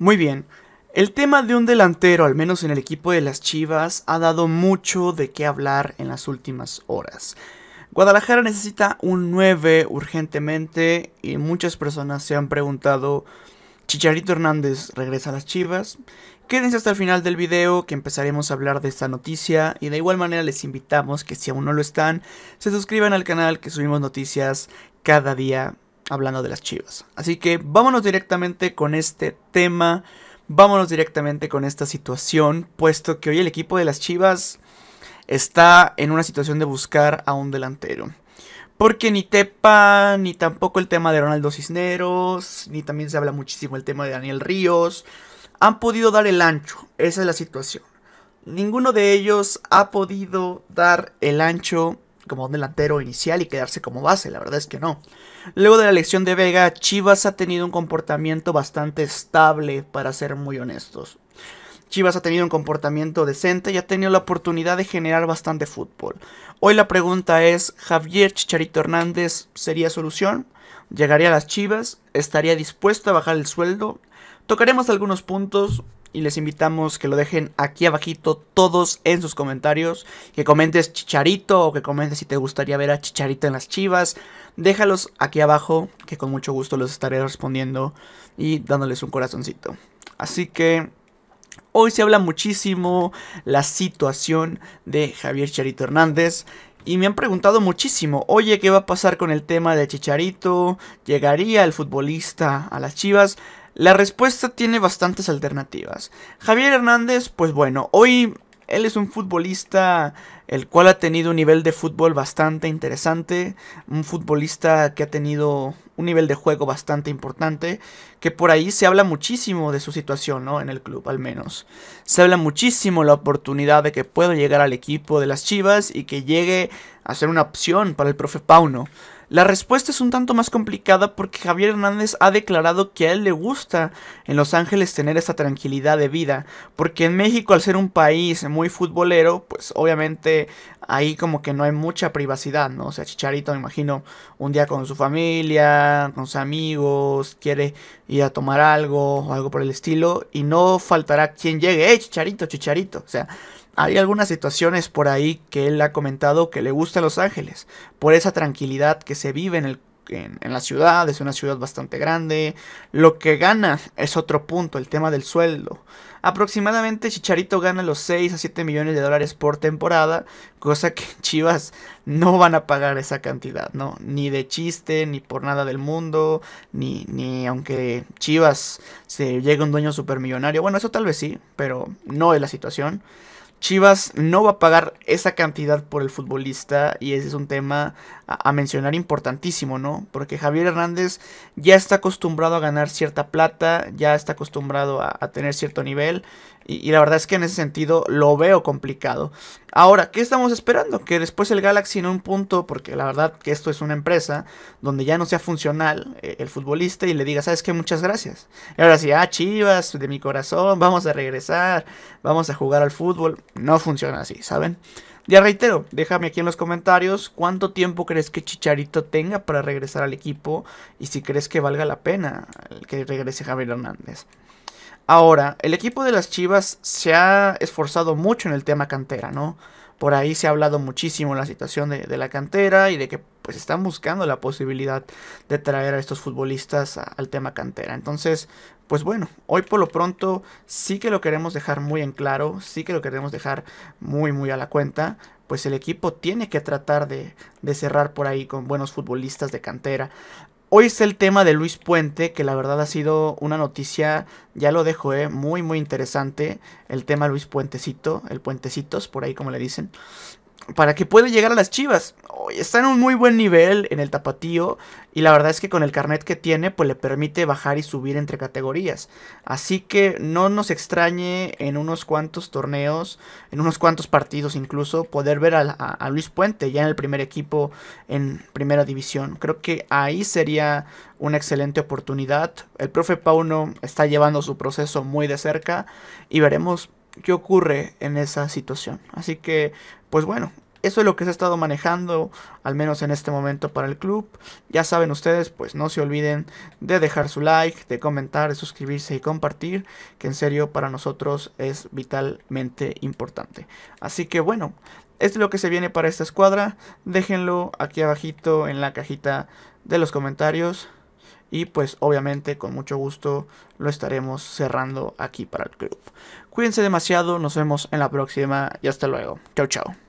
Muy bien, el tema de un delantero, al menos en el equipo de las Chivas, ha dado mucho de qué hablar en las últimas horas. Guadalajara necesita un 9 urgentemente y muchas personas se han preguntado, ¿Chicharito Hernández regresa a las Chivas? Quédense hasta el final del video que empezaremos a hablar de esta noticia y de igual manera les invitamos que si aún no lo están, se suscriban al canal que subimos noticias cada día hablando de las chivas. Así que vámonos directamente con este tema, vámonos directamente con esta situación, puesto que hoy el equipo de las chivas está en una situación de buscar a un delantero. Porque ni Tepa, ni tampoco el tema de Ronaldo Cisneros, ni también se habla muchísimo el tema de Daniel Ríos, han podido dar el ancho. Esa es la situación. Ninguno de ellos ha podido dar el ancho como un delantero inicial y quedarse como base, la verdad es que no. Luego de la elección de Vega, Chivas ha tenido un comportamiento bastante estable, para ser muy honestos. Chivas ha tenido un comportamiento decente y ha tenido la oportunidad de generar bastante fútbol. Hoy la pregunta es, ¿Javier Chicharito Hernández sería solución? ¿Llegaría a las Chivas? ¿Estaría dispuesto a bajar el sueldo? Tocaremos algunos puntos, y les invitamos que lo dejen aquí abajito todos en sus comentarios. Que comentes Chicharito o que comentes si te gustaría ver a Chicharito en las chivas. Déjalos aquí abajo que con mucho gusto los estaré respondiendo y dándoles un corazoncito. Así que hoy se habla muchísimo la situación de Javier Chicharito Hernández. Y me han preguntado muchísimo, oye, ¿qué va a pasar con el tema de Chicharito? ¿Llegaría el futbolista a las Chivas? La respuesta tiene bastantes alternativas. Javier Hernández, pues bueno, hoy él es un futbolista el cual ha tenido un nivel de fútbol bastante interesante, un futbolista que ha tenido un nivel de juego bastante importante, que por ahí se habla muchísimo de su situación, En el club al menos. Se habla muchísimo la oportunidad de que pueda llegar al equipo de las Chivas y que llegue a ser una opción para el profe Pauno. La respuesta es un tanto más complicada porque Javier Hernández ha declarado que a él le gusta en Los Ángeles tener esa tranquilidad de vida, porque en México al ser un país muy futbolero, pues obviamente ahí como que no hay mucha privacidad, ¿no? O sea, Chicharito me imagino un día con su familia, con sus amigos, quiere ir a tomar algo o algo por el estilo, y no faltará quien llegue, ¡eh, Chicharito, Chicharito! O sea... Hay algunas situaciones por ahí que él ha comentado que le gusta a Los Ángeles, por esa tranquilidad que se vive en, la ciudad, es una ciudad bastante grande. Lo que gana es otro punto, el tema del sueldo. Aproximadamente Chicharito gana los 6 a 7 millones de dólares por temporada, cosa que Chivas no van a pagar esa cantidad, ¿no? Ni de chiste, ni por nada del mundo, ni, ni aunque Chivas se llegue un dueño supermillonario. Bueno, eso tal vez sí, pero no es la situación. Chivas no va a pagar esa cantidad por el futbolista y ese es un tema a, mencionar importantísimo, ¿no? Porque Javier Hernández ya está acostumbrado a ganar cierta plata, ya está acostumbrado a tener cierto nivel y, la verdad es que en ese sentido lo veo complicado. Ahora, ¿qué estamos esperando? Que después el Galaxy en un punto, porque la verdad que esto es una empresa donde ya no sea funcional eh, el futbolista y le diga, ¿sabes qué? Muchas gracias. Y ahora sí, ah, chivas, de mi corazón, vamos a regresar, vamos a jugar al fútbol. No funciona así, ¿saben? Ya reitero, déjame aquí en los comentarios cuánto tiempo crees que Chicharito tenga para regresar al equipo y si crees que valga la pena que regrese Javier Hernández. Ahora, el equipo de las Chivas se ha esforzado mucho en el tema cantera, ¿no? Por ahí se ha hablado muchísimo la situación de, la cantera y de que pues están buscando la posibilidad de traer a estos futbolistas al tema cantera. Entonces, pues bueno, hoy por lo pronto sí que lo queremos dejar muy en claro, sí que lo queremos dejar muy muy a la cuenta, pues el equipo tiene que tratar de cerrar por ahí con buenos futbolistas de cantera. Hoy es el tema de Luis Puente, que la verdad ha sido una noticia, ya lo dejo, eh, muy muy interesante. El tema Luis Puentecito, el Puentecitos, por ahí como le dicen para que pueda llegar a las Chivas. está en un muy buen nivel en el tapatío y la verdad es que con el carnet que tiene pues le permite bajar y subir entre categorías. Así que no nos extrañe en unos cuantos torneos, en unos cuantos partidos incluso, poder ver a Luis Puente ya en el primer equipo en primera división. Creo que ahí sería una excelente oportunidad. El profe Pauno está llevando su proceso muy de cerca y veremos qué ocurre en esa situación. Así que, pues bueno, eso es lo que se ha estado manejando, al menos en este momento para el club. Ya saben ustedes, pues no se olviden de dejar su like, de comentar, de suscribirse y compartir, que en serio para nosotros es vitalmente importante. Así que bueno, esto es lo que se viene para esta escuadra. Déjenlo aquí abajito en la cajita de los comentarios. Y pues obviamente con mucho gusto lo estaremos cerrando aquí para el club. Cuídense demasiado, nos vemos en la próxima y hasta luego. Chao, chao.